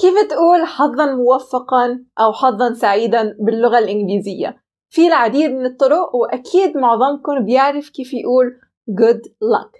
كيف تقول حظا موفقا أو حظا سعيدا باللغة الإنجليزية في العديد من الطرق وأكيد معظمكم بيعرف كيف يقول good luck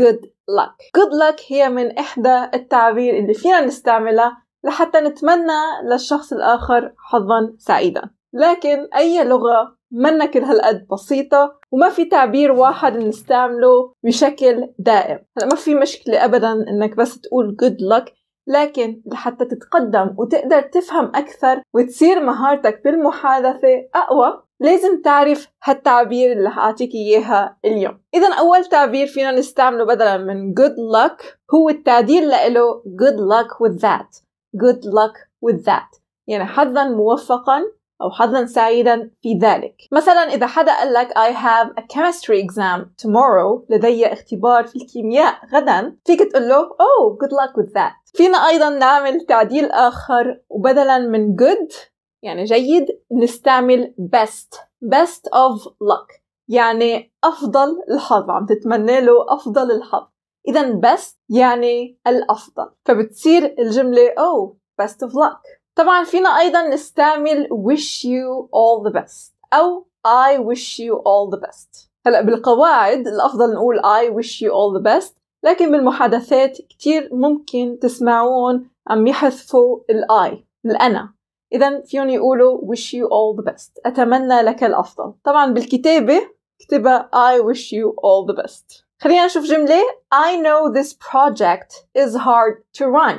good luck good luck هي من إحدى التعابير اللي فينا نستعملها لحتى نتمنى للشخص الآخر حظا سعيدا لكن أي لغة منا كل هالقد بسيطة وما في تعبير واحد نستعمله بشكل دائم هلا ما في مشكلة أبدا إنك بس تقول good luck لكن لحتى تتقدم وتقدر تفهم أكثر وتصير مهارتك بالمحادثة أقوى لازم تعرف هالتعبير اللي حأعطيك إياها اليوم إذا أول تعبير فينا نستعمله بدلا من good luck هو التعديل لإله good luck with that good luck with that يعني حظا موفقا أو حظا سعيدا في ذلك مثلا إذا حدا قال لك I have a chemistry exam tomorrow لدي اختبار في الكيمياء غدا فيك تقول له oh good luck with that فينا أيضا نعمل تعديل آخر وبدلا من good يعني جيد نستعمل best best of luck يعني أفضل الحظ عم تتمنى له أفضل الحظ إذا best يعني الأفضل فبتصير الجملة oh best of luck طبعا فينا أيضا نستعمل wish you all the best أو I wish you all the best هلا بالقواعد الأفضل نقول I wish you all the best لكن بالمحادثات كتير ممكن تسمعون عم يحذفوا الآي الأنا إذا فيهم يقولوا wish you all the best أتمنى لك الأفضل طبعا بالكتابة كتبها I wish you all the best خلينا نشوف جملة I know this project is hard to run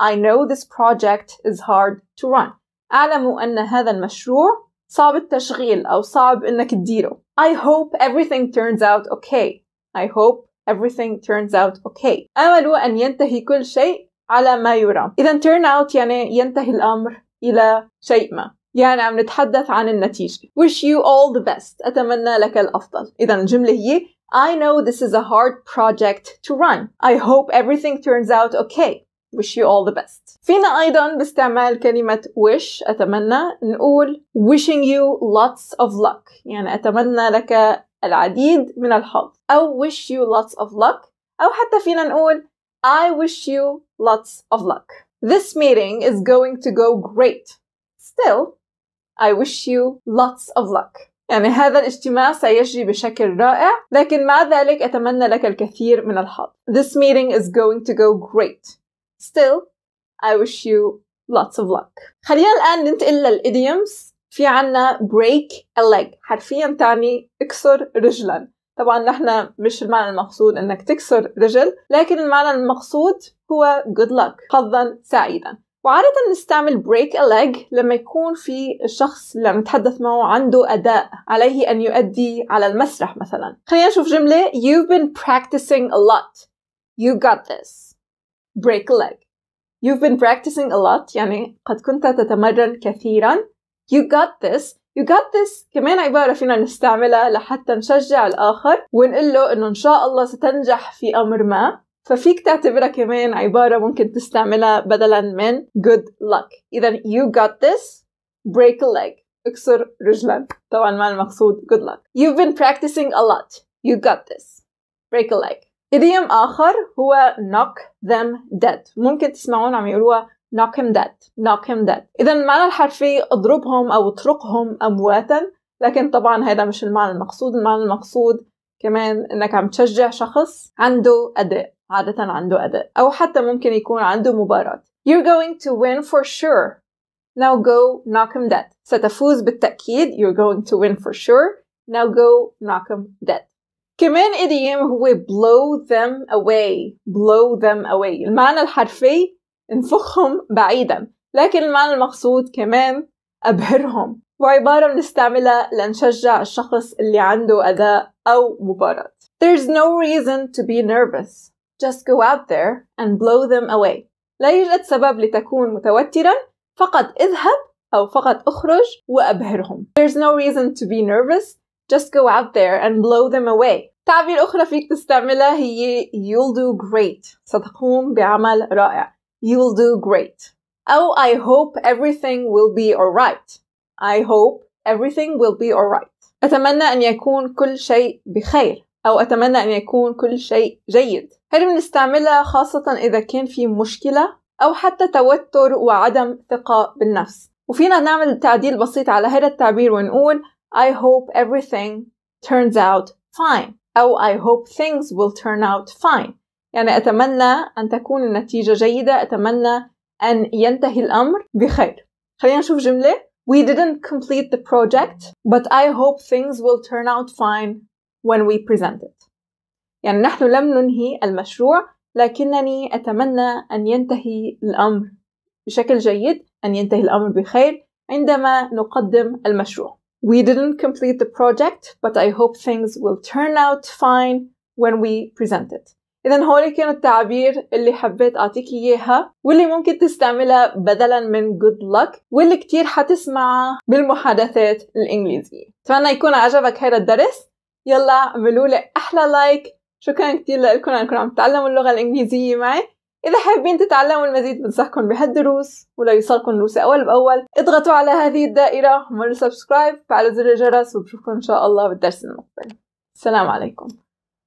I know this project is hard to run أعلم أن هذا المشروع صعب التشغيل أو صعب إنك تديره I hope everything turns out okay I hope everything turns out okay أمل أن ينتهي كل شيء على ما يرام إذا turn out يعني ينتهي الأمر إلى شيء ما يعني عم نتحدث عن النتيجة wish you all the best أتمنى لك الأفضل إذا الجملة هي I know this is a hard project to run I hope everything turns out okay wish you all the best فينا أيضا باستعمال كلمة wish أتمنى نقول wishing you lots of luck يعني أتمنى لك العديد من الحظ أو wish you lots of luck أو حتى فينا نقول I wish you lots of luck. This meeting is going to go great. Still, I wish you lots of luck. يعني هذا الاجتماع سيجري بشكل رائع لكن مع ذلك أتمنى لك الكثير من الحظ. This meeting is going to go great. Still, I wish you lots of luck. خلينا الآن ننتقل للإيديومز في عنا break a leg حرفيا تعني اكسر رجلا طبعا نحن مش المعنى المقصود انك تكسر رجل لكن المعنى المقصود هو good luck حظا سعيدا وعادة نستعمل break a leg لما يكون في الشخص اللي عم نتحدث معه عنده أداء عليه أن يؤدي على المسرح مثلا خلينا نشوف جملة You've been practicing a lot You got this Break a leg You've been practicing a lot يعني قد كنت تتمرن كثيرا You got this You got this كمان عبارة فينا نستعملها لحتى نشجع الآخر ونقول له إنه إن شاء الله ستنجح في أمر ما ففيك تعتبرها كمان عبارة ممكن تستعملها بدلا من good luck إذا you got this break a leg اكسر رجلا طبعا ما المقصود good luck you've been practicing a lot you got this break a leg idiom آخر هو knock them dead ممكن تسمعون عم يقولوها knock him dead knock him dead إذا المعنى الحرفي اضربهم أو اطرقهم أمواتا لكن طبعا هذا مش المعنى المقصود المعنى المقصود كمان انك عم تشجع شخص عنده اداء عادة عنده اداء او حتى ممكن يكون عنده مباراة You're going to win for sure Now go knock him dead ستفوز بالتأكيد You're going to win for sure Now go knock him dead كمان idiom هو blow them away blow them away المعنى الحرفي نفخهم بعيدا لكن المعنى المقصود كمان أبهرهم وعبارة بنستعملها لنشجع الشخص اللي عنده أداء أو مباراة There's no reason to be nervous Just go out there and blow them away لا يوجد سبب لتكون متوترا فقط اذهب أو فقط اخرج وأبهرهم There's no reason to be nervous Just go out there and blow them away تعبير أخرى فيك تستعملها هي You'll do great ستقوم بعمل رائع You will do great. Oh, I hope everything will be alright. I hope everything will be alright. أتمنى أن يكون كل شيء بخير أو أتمنى أن يكون كل شيء جيد. هذه بنستعملها خاصة إذا كان في مشكلة أو حتى توتر وعدم ثقة بالنفس. وفينا نعمل تعديل بسيط على هذا التعبير ونقول I hope everything turns out fine أو I hope things will turn out fine يعني أتمنى أن تكون النتيجة جيدة أتمنى أن ينتهي الأمر بخير خلينا نشوف جملة We didn't complete the project but I hope things will turn out fine when we present it يعني نحن لم ننهي المشروع لكنني أتمنى أن ينتهي الأمر بشكل جيد أن ينتهي الأمر بخير عندما نقدم المشروع We didn't complete the project but I hope things will turn out fine when we present it إذا هولي كان التعبير اللي حبيت أعطيك إياها واللي ممكن تستعملها بدلا من good luck واللي كتير حتسمعها بالمحادثات الإنجليزية أتمنى يكون عجبك هذا الدرس يلا اعملوا لي أحلى لايك شكرا كتير لكم أنكم عم تتعلموا اللغة الإنجليزية معي إذا حابين تتعلموا المزيد بنصحكم بهالدروس وليوصلكم دروس أول بأول اضغطوا على هذه الدائرة وعملوا سبسكرايب فعلوا زر الجرس وبشوفكم إن شاء الله بالدرس المقبل السلام عليكم